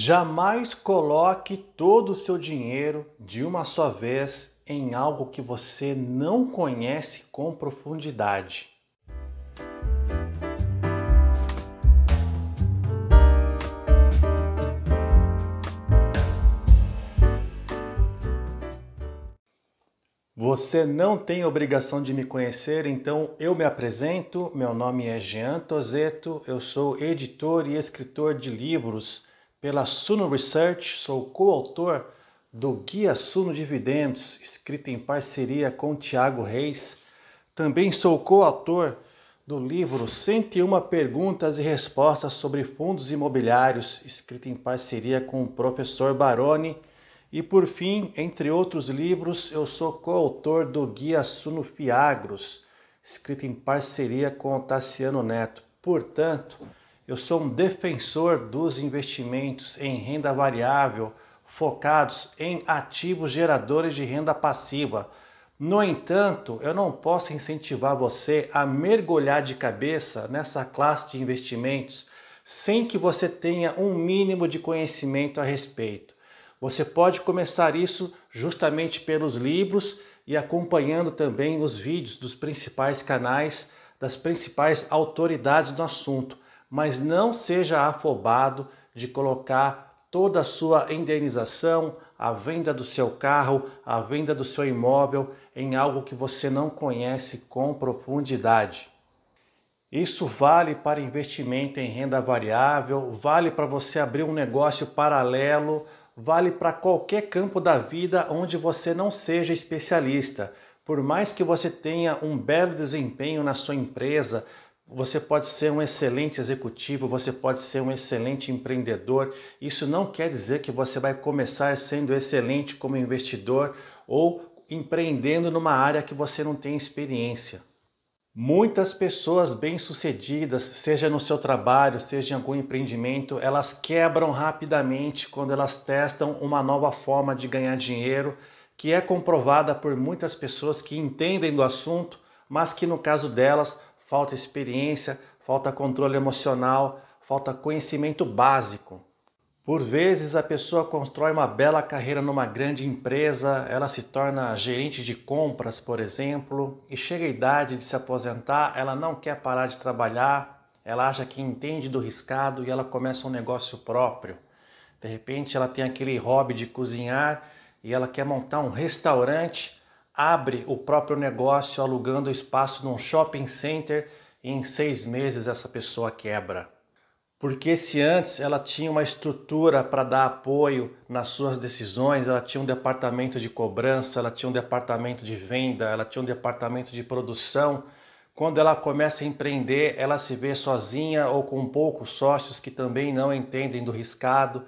Jamais coloque todo o seu dinheiro de uma só vez em algo que você não conhece com profundidade. Você não tem obrigação de me conhecer, então eu me apresento. Meu nome é Jean Tozeto, eu sou editor e escritor de livros pela Suno Research, sou coautor do Guia Suno Dividendos, escrito em parceria com Tiago Reis. Também sou coautor do livro 101 Perguntas e Respostas sobre Fundos Imobiliários, escrito em parceria com o professor Baroni. E por fim, entre outros livros, eu sou coautor do Guia Suno Fiagros, escrito em parceria com o Tassiano Neto. Portanto, eu sou um defensor dos investimentos em renda variável focados em ativos geradores de renda passiva. No entanto, eu não posso incentivar você a mergulhar de cabeça nessa classe de investimentos sem que você tenha um mínimo de conhecimento a respeito. Você pode começar isso justamente pelos livros e acompanhando também os vídeos dos principais canais, das principais autoridades do assunto mas não seja afobado de colocar toda a sua indenização, a venda do seu carro, a venda do seu imóvel em algo que você não conhece com profundidade. Isso vale para investimento em renda variável, vale para você abrir um negócio paralelo, vale para qualquer campo da vida onde você não seja especialista. Por mais que você tenha um belo desempenho na sua empresa, você pode ser um excelente executivo, você pode ser um excelente empreendedor. Isso não quer dizer que você vai começar sendo excelente como investidor ou empreendendo numa área que você não tem experiência. Muitas pessoas bem-sucedidas, seja no seu trabalho, seja em algum empreendimento, elas quebram rapidamente quando elas testam uma nova forma de ganhar dinheiro, que é comprovada por muitas pessoas que entendem do assunto, mas que no caso delas falta experiência, falta controle emocional, falta conhecimento básico. Por vezes a pessoa constrói uma bela carreira numa grande empresa, ela se torna gerente de compras, por exemplo, e chega a idade de se aposentar, ela não quer parar de trabalhar, ela acha que entende do riscado e ela começa um negócio próprio. De repente ela tem aquele hobby de cozinhar e ela quer montar um restaurante abre o próprio negócio alugando espaço num shopping center e em seis meses essa pessoa quebra. Porque se antes ela tinha uma estrutura para dar apoio nas suas decisões, ela tinha um departamento de cobrança, ela tinha um departamento de venda, ela tinha um departamento de produção, quando ela começa a empreender, ela se vê sozinha ou com poucos sócios que também não entendem do riscado.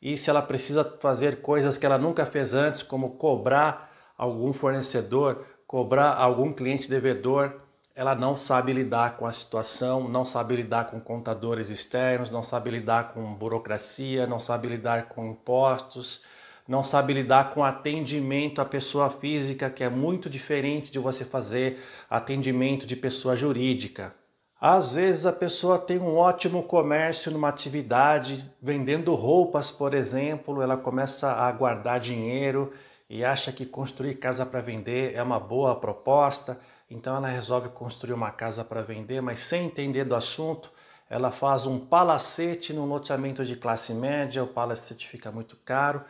E se ela precisa fazer coisas que ela nunca fez antes, como cobrar algum fornecedor, cobrar algum cliente devedor, ela não sabe lidar com a situação, não sabe lidar com contadores externos, não sabe lidar com burocracia, não sabe lidar com impostos, não sabe lidar com atendimento à pessoa física, que é muito diferente de você fazer atendimento de pessoa jurídica. Às vezes a pessoa tem um ótimo comércio numa atividade, vendendo roupas, por exemplo, ela começa a guardar dinheiro e acha que construir casa para vender é uma boa proposta, então ela resolve construir uma casa para vender, mas sem entender do assunto, ela faz um palacete num loteamento de classe média, o palacete fica muito caro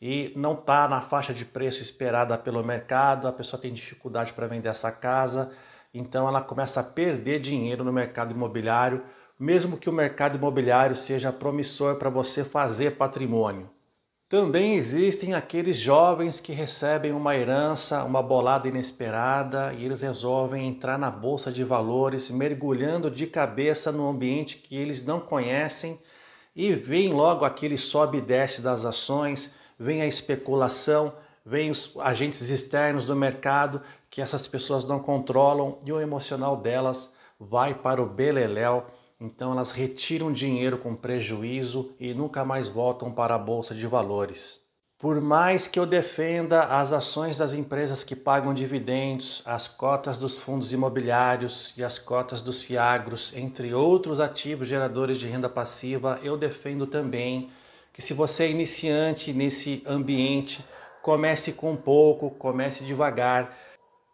e não está na faixa de preço esperada pelo mercado, a pessoa tem dificuldade para vender essa casa, então ela começa a perder dinheiro no mercado imobiliário, mesmo que o mercado imobiliário seja promissor para você fazer patrimônio. Também existem aqueles jovens que recebem uma herança, uma bolada inesperada e eles resolvem entrar na bolsa de valores, mergulhando de cabeça no ambiente que eles não conhecem e vem logo aquele sobe e desce das ações, vem a especulação, vem os agentes externos do mercado que essas pessoas não controlam e o emocional delas vai para o beleléu então elas retiram dinheiro com prejuízo e nunca mais voltam para a bolsa de valores. Por mais que eu defenda as ações das empresas que pagam dividendos, as cotas dos fundos imobiliários e as cotas dos fiagros, entre outros ativos geradores de renda passiva, eu defendo também que se você é iniciante nesse ambiente, comece com pouco, comece devagar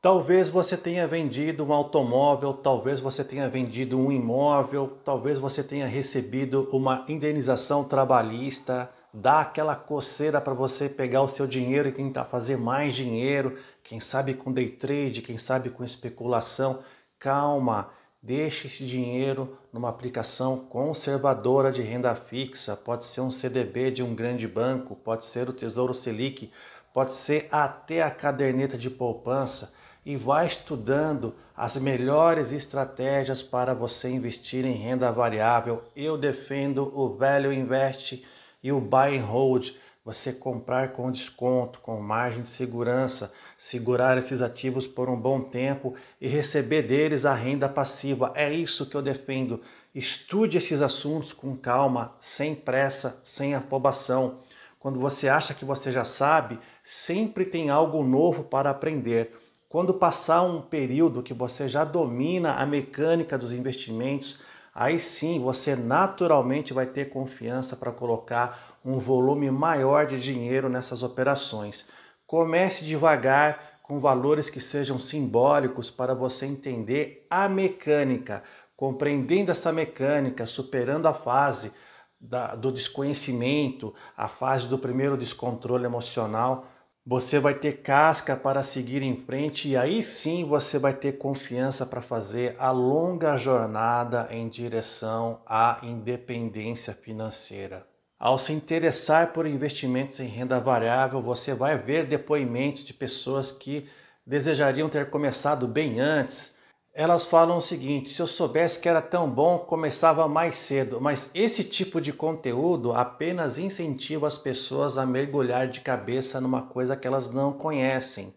Talvez você tenha vendido um automóvel, talvez você tenha vendido um imóvel, talvez você tenha recebido uma indenização trabalhista, dá aquela coceira para você pegar o seu dinheiro e tentar fazer mais dinheiro, quem sabe com day trade, quem sabe com especulação. Calma, deixe esse dinheiro numa aplicação conservadora de renda fixa, pode ser um CDB de um grande banco, pode ser o Tesouro Selic, pode ser até a caderneta de poupança e vá estudando as melhores estratégias para você investir em renda variável. Eu defendo o velho investe e o buy and hold. Você comprar com desconto, com margem de segurança, segurar esses ativos por um bom tempo e receber deles a renda passiva. É isso que eu defendo. Estude esses assuntos com calma, sem pressa, sem afobação. Quando você acha que você já sabe, sempre tem algo novo para aprender. Quando passar um período que você já domina a mecânica dos investimentos, aí sim você naturalmente vai ter confiança para colocar um volume maior de dinheiro nessas operações. Comece devagar com valores que sejam simbólicos para você entender a mecânica. Compreendendo essa mecânica, superando a fase da, do desconhecimento, a fase do primeiro descontrole emocional, você vai ter casca para seguir em frente e aí sim você vai ter confiança para fazer a longa jornada em direção à independência financeira. Ao se interessar por investimentos em renda variável, você vai ver depoimentos de pessoas que desejariam ter começado bem antes, elas falam o seguinte: se eu soubesse que era tão bom, começava mais cedo. Mas esse tipo de conteúdo apenas incentiva as pessoas a mergulhar de cabeça numa coisa que elas não conhecem.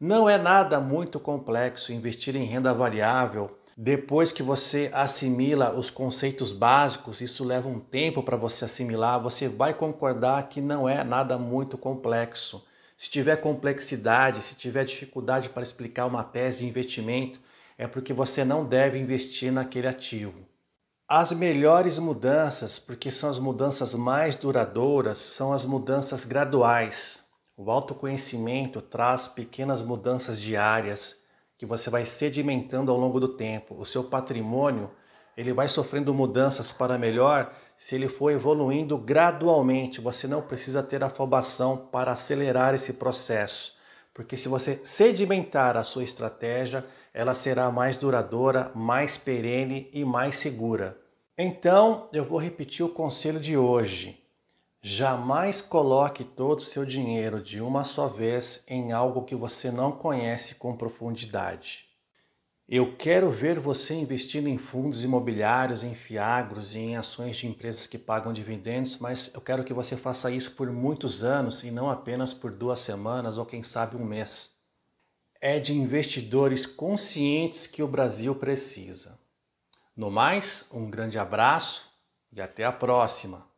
Não é nada muito complexo investir em renda variável. Depois que você assimila os conceitos básicos, isso leva um tempo para você assimilar, você vai concordar que não é nada muito complexo. Se tiver complexidade, se tiver dificuldade para explicar uma tese de investimento, é porque você não deve investir naquele ativo. As melhores mudanças, porque são as mudanças mais duradouras, são as mudanças graduais. O autoconhecimento traz pequenas mudanças diárias que você vai sedimentando ao longo do tempo. O seu patrimônio, ele vai sofrendo mudanças para melhor se ele for evoluindo gradualmente. Você não precisa ter afobação para acelerar esse processo, porque se você sedimentar a sua estratégia, ela será mais duradoura, mais perene e mais segura. Então, eu vou repetir o conselho de hoje. Jamais coloque todo o seu dinheiro de uma só vez em algo que você não conhece com profundidade. Eu quero ver você investindo em fundos imobiliários, em fiagros e em ações de empresas que pagam dividendos, mas eu quero que você faça isso por muitos anos e não apenas por duas semanas ou quem sabe um mês é de investidores conscientes que o Brasil precisa. No mais, um grande abraço e até a próxima!